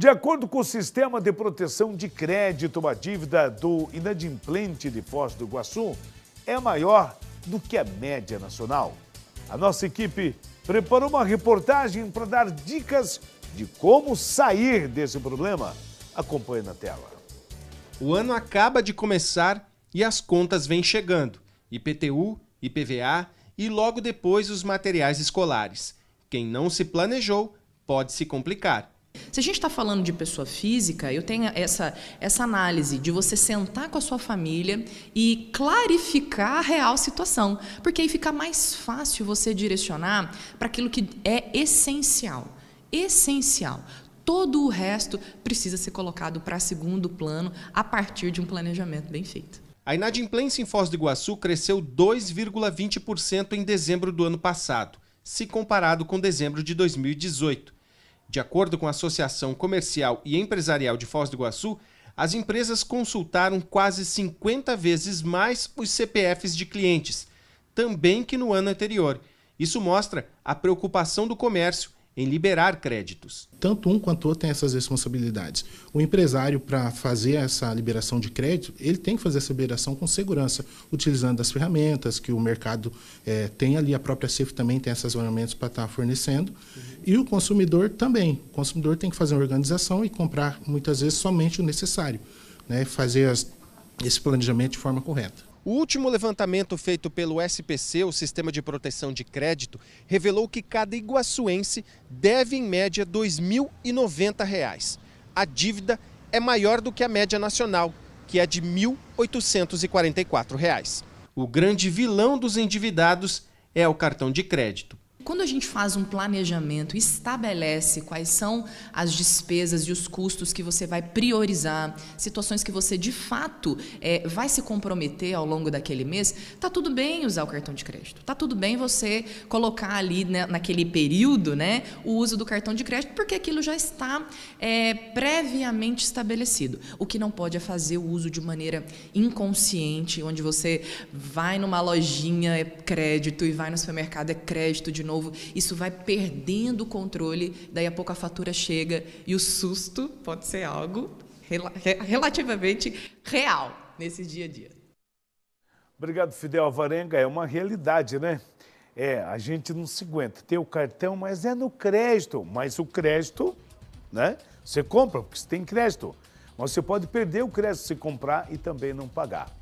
De acordo com o Sistema de Proteção de Crédito, a dívida do inadimplente de Foz do Iguaçu é maior do que a média nacional. A nossa equipe preparou uma reportagem para dar dicas de como sair desse problema. Acompanhe na tela. O ano acaba de começar e as contas vêm chegando: IPTU, IPVA e logo depois os materiais escolares. Quem não se planejou pode se complicar. Se a gente está falando de pessoa física, eu tenho essa, essa análise de você sentar com a sua família e clarificar a real situação, porque aí fica mais fácil você direcionar para aquilo que é essencial. Essencial. Todo o resto precisa ser colocado para segundo plano a partir de um planejamento bem feito. A inadimplência em Foz do Iguaçu cresceu 2,20% em dezembro do ano passado, se comparado com dezembro de 2018 de acordo com a Associação Comercial e Empresarial de Foz do Iguaçu, as empresas consultaram quase 50 vezes mais os CPFs de clientes, também que no ano anterior. Isso mostra a preocupação do comércio em liberar créditos. Tanto um quanto outro tem essas responsabilidades. O empresário, para fazer essa liberação de crédito, ele tem que fazer essa liberação com segurança, utilizando as ferramentas que o mercado é, tem ali, a própria CEF também tem essas ferramentas para estar tá fornecendo. Uhum. E o consumidor também. O consumidor tem que fazer uma organização e comprar, muitas vezes, somente o necessário. Né? Fazer as, esse planejamento de forma correta. O último levantamento feito pelo SPC, o Sistema de Proteção de Crédito, revelou que cada iguaçuense deve, em média, R$ 2.090. Reais. A dívida é maior do que a média nacional, que é de R$ 1.844. Reais. O grande vilão dos endividados é o cartão de crédito. Quando a gente faz um planejamento, estabelece quais são as despesas e os custos que você vai priorizar, situações que você de fato é, vai se comprometer ao longo daquele mês, tá tudo bem usar o cartão de crédito, tá tudo bem você colocar ali né, naquele período, né, o uso do cartão de crédito, porque aquilo já está é, previamente estabelecido. O que não pode é fazer o uso de maneira inconsciente, onde você vai numa lojinha é crédito e vai no supermercado é crédito de novo, isso vai perdendo o controle, daí a pouco a fatura chega e o susto pode ser algo rel relativamente real nesse dia a dia. Obrigado, Fidel Varenga. É uma realidade, né? É, a gente não se aguenta. Tem o cartão, mas é no crédito. Mas o crédito, né? Você compra porque você tem crédito. Mas você pode perder o crédito se comprar e também não pagar.